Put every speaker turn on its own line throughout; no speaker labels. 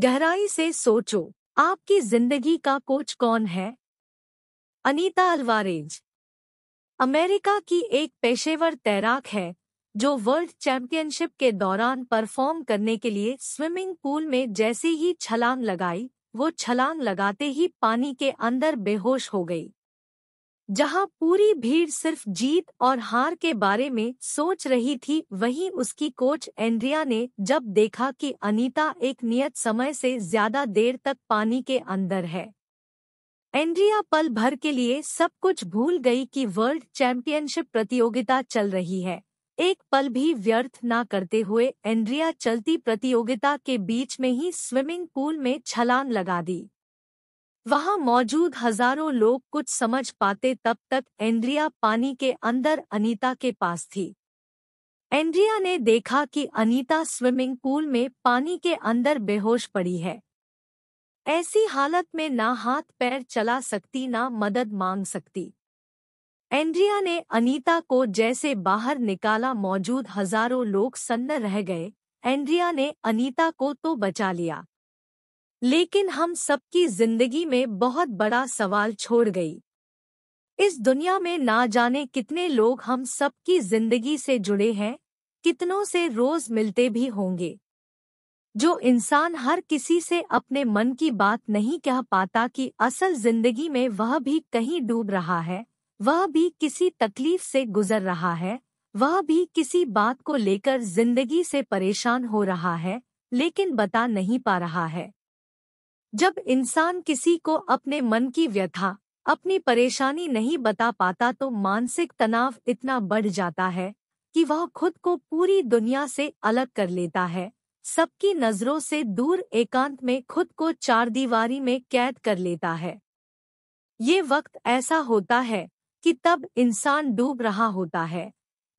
गहराई से सोचो आपकी जिंदगी का कोच कौन है अनीता अलवारेज अमेरिका की एक पेशेवर तैराक है जो वर्ल्ड चैंपियनशिप के दौरान परफॉर्म करने के लिए स्विमिंग पूल में जैसे ही छलांग लगाई वो छलांग लगाते ही पानी के अंदर बेहोश हो गई जहां पूरी भीड़ सिर्फ जीत और हार के बारे में सोच रही थी वहीं उसकी कोच एंड्रिया ने जब देखा कि अनीता एक नियत समय से ज्यादा देर तक पानी के अंदर है एंड्रिया पल भर के लिए सब कुछ भूल गई कि वर्ल्ड चैंपियनशिप प्रतियोगिता चल रही है एक पल भी व्यर्थ ना करते हुए एंड्रिया चलती प्रतियोगिता के बीच में ही स्विमिंग पूल में छलांग लगा दी वहां मौजूद हजारों लोग कुछ समझ पाते तब तक एंड्रिया पानी के अंदर अनीता के पास थी एंड्रिया ने देखा कि अनीता स्विमिंग पूल में पानी के अंदर बेहोश पड़ी है ऐसी हालत में ना हाथ पैर चला सकती ना मदद मांग सकती एंड्रिया ने अनीता को जैसे बाहर निकाला मौजूद हजारों लोग सन्न रह गए एंड्रिया ने अनीता को तो बचा लिया लेकिन हम सबकी जिंदगी में बहुत बड़ा सवाल छोड़ गई इस दुनिया में ना जाने कितने लोग हम सबकी जिंदगी से जुड़े हैं कितनों से रोज मिलते भी होंगे जो इंसान हर किसी से अपने मन की बात नहीं कह पाता कि असल जिंदगी में वह भी कहीं डूब रहा है वह भी किसी तकलीफ से गुजर रहा है वह भी किसी बात को लेकर जिंदगी से परेशान हो रहा है लेकिन बता नहीं पा रहा है जब इंसान किसी को अपने मन की व्यथा अपनी परेशानी नहीं बता पाता तो मानसिक तनाव इतना बढ़ जाता है कि वह खुद को पूरी दुनिया से अलग कर लेता है सबकी नजरों से दूर एकांत में खुद को चारदीवारी में कैद कर लेता है ये वक्त ऐसा होता है कि तब इंसान डूब रहा होता है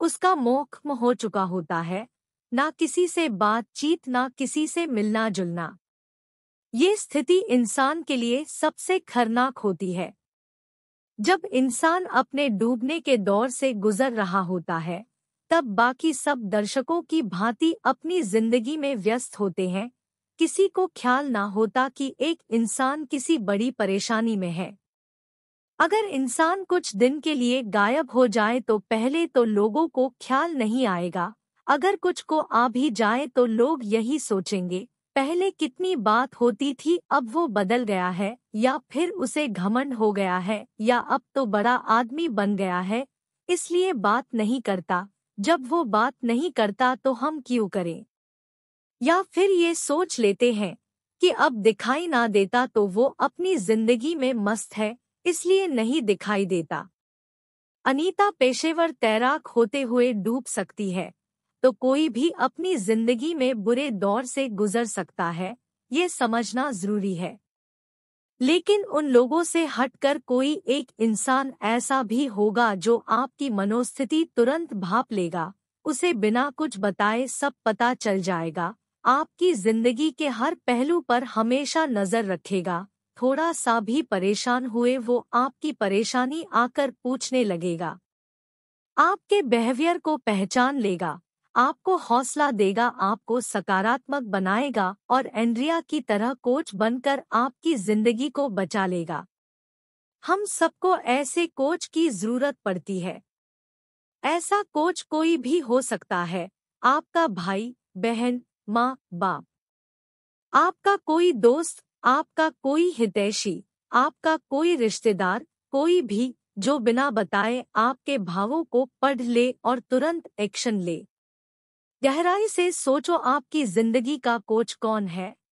उसका मोखम हो चुका होता है ना किसी से बातचीत ना किसी से मिलना जुलना ये स्थिति इंसान के लिए सबसे खरनाक होती है जब इंसान अपने डूबने के दौर से गुजर रहा होता है तब बाकी सब दर्शकों की भांति अपनी जिंदगी में व्यस्त होते हैं किसी को ख्याल ना होता कि एक इंसान किसी बड़ी परेशानी में है अगर इंसान कुछ दिन के लिए गायब हो जाए तो पहले तो लोगों को ख्याल नहीं आएगा अगर कुछ को आ भी जाए तो लोग यही सोचेंगे पहले कितनी बात होती थी अब वो बदल गया है या फिर उसे घमंड हो गया है या अब तो बड़ा आदमी बन गया है इसलिए बात नहीं करता जब वो बात नहीं करता तो हम क्यों करें या फिर ये सोच लेते हैं कि अब दिखाई ना देता तो वो अपनी जिंदगी में मस्त है इसलिए नहीं दिखाई देता अनीता पेशेवर तैराक होते हुए डूब सकती है तो कोई भी अपनी जिंदगी में बुरे दौर से गुजर सकता है ये समझना जरूरी है लेकिन उन लोगों से हटकर कोई एक इंसान ऐसा भी होगा जो आपकी मनोस्थिति तुरंत भाप लेगा उसे बिना कुछ बताए सब पता चल जाएगा आपकी जिंदगी के हर पहलू पर हमेशा नजर रखेगा थोड़ा सा भी परेशान हुए वो आपकी परेशानी आकर पूछने लगेगा आपके बिहेवियर को पहचान लेगा आपको हौसला देगा आपको सकारात्मक बनाएगा और एंड्रिया की तरह कोच बनकर आपकी जिंदगी को बचा लेगा हम सबको ऐसे कोच की जरूरत पड़ती है ऐसा कोच कोई भी हो सकता है आपका भाई बहन माँ बाप आपका कोई दोस्त आपका कोई हितैषी आपका कोई रिश्तेदार कोई भी जो बिना बताए आपके भावों को पढ़ ले और तुरंत एक्शन ले गहराई से सोचो आपकी जिंदगी का कोच कौन है